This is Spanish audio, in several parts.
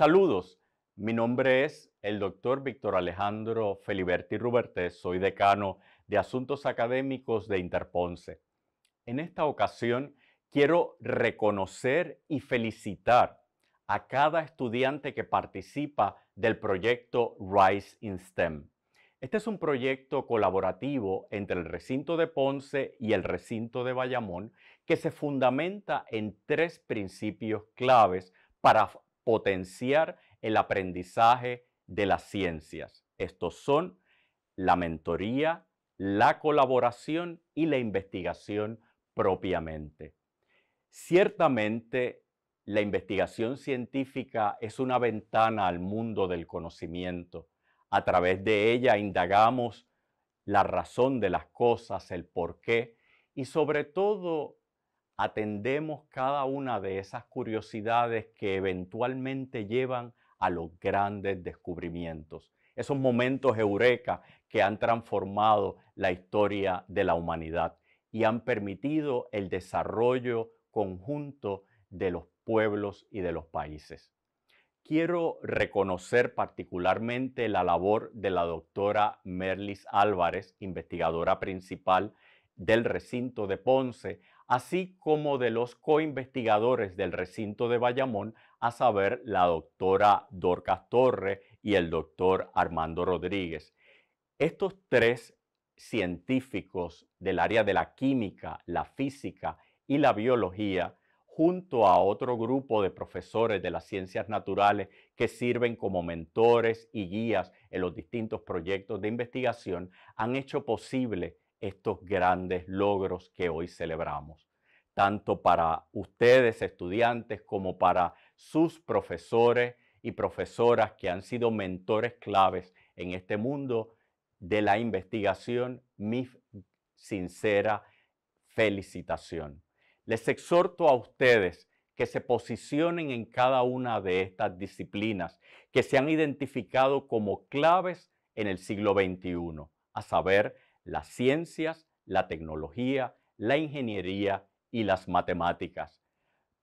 Saludos, mi nombre es el doctor Víctor Alejandro Feliberti Ruberte. soy decano de Asuntos Académicos de Interponce. En esta ocasión quiero reconocer y felicitar a cada estudiante que participa del proyecto Rise in STEM. Este es un proyecto colaborativo entre el recinto de Ponce y el recinto de Bayamón que se fundamenta en tres principios claves para potenciar el aprendizaje de las ciencias. Estos son la mentoría, la colaboración y la investigación propiamente. Ciertamente, la investigación científica es una ventana al mundo del conocimiento. A través de ella indagamos la razón de las cosas, el porqué y sobre todo atendemos cada una de esas curiosidades que eventualmente llevan a los grandes descubrimientos, esos momentos eureka que han transformado la historia de la humanidad y han permitido el desarrollo conjunto de los pueblos y de los países. Quiero reconocer particularmente la labor de la doctora Merlis Álvarez, investigadora principal del recinto de Ponce, así como de los coinvestigadores del recinto de Bayamón, a saber, la doctora Dorcas Torres y el doctor Armando Rodríguez. Estos tres científicos del área de la química, la física y la biología, junto a otro grupo de profesores de las ciencias naturales que sirven como mentores y guías en los distintos proyectos de investigación, han hecho posible estos grandes logros que hoy celebramos, tanto para ustedes estudiantes como para sus profesores y profesoras que han sido mentores claves en este mundo de la investigación, mi sincera felicitación. Les exhorto a ustedes que se posicionen en cada una de estas disciplinas que se han identificado como claves en el siglo XXI, a saber, las ciencias, la tecnología, la ingeniería y las matemáticas.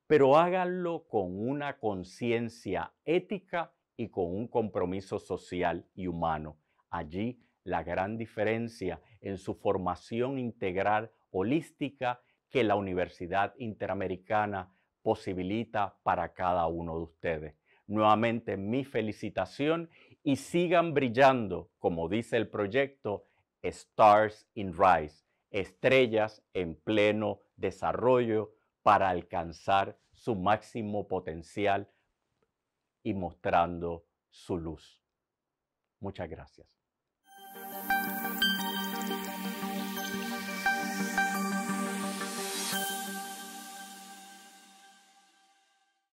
Pero háganlo con una conciencia ética y con un compromiso social y humano. Allí la gran diferencia en su formación integral holística que la Universidad Interamericana posibilita para cada uno de ustedes. Nuevamente mi felicitación y sigan brillando, como dice el proyecto, Stars in Rise, estrellas en pleno desarrollo para alcanzar su máximo potencial y mostrando su luz. Muchas gracias.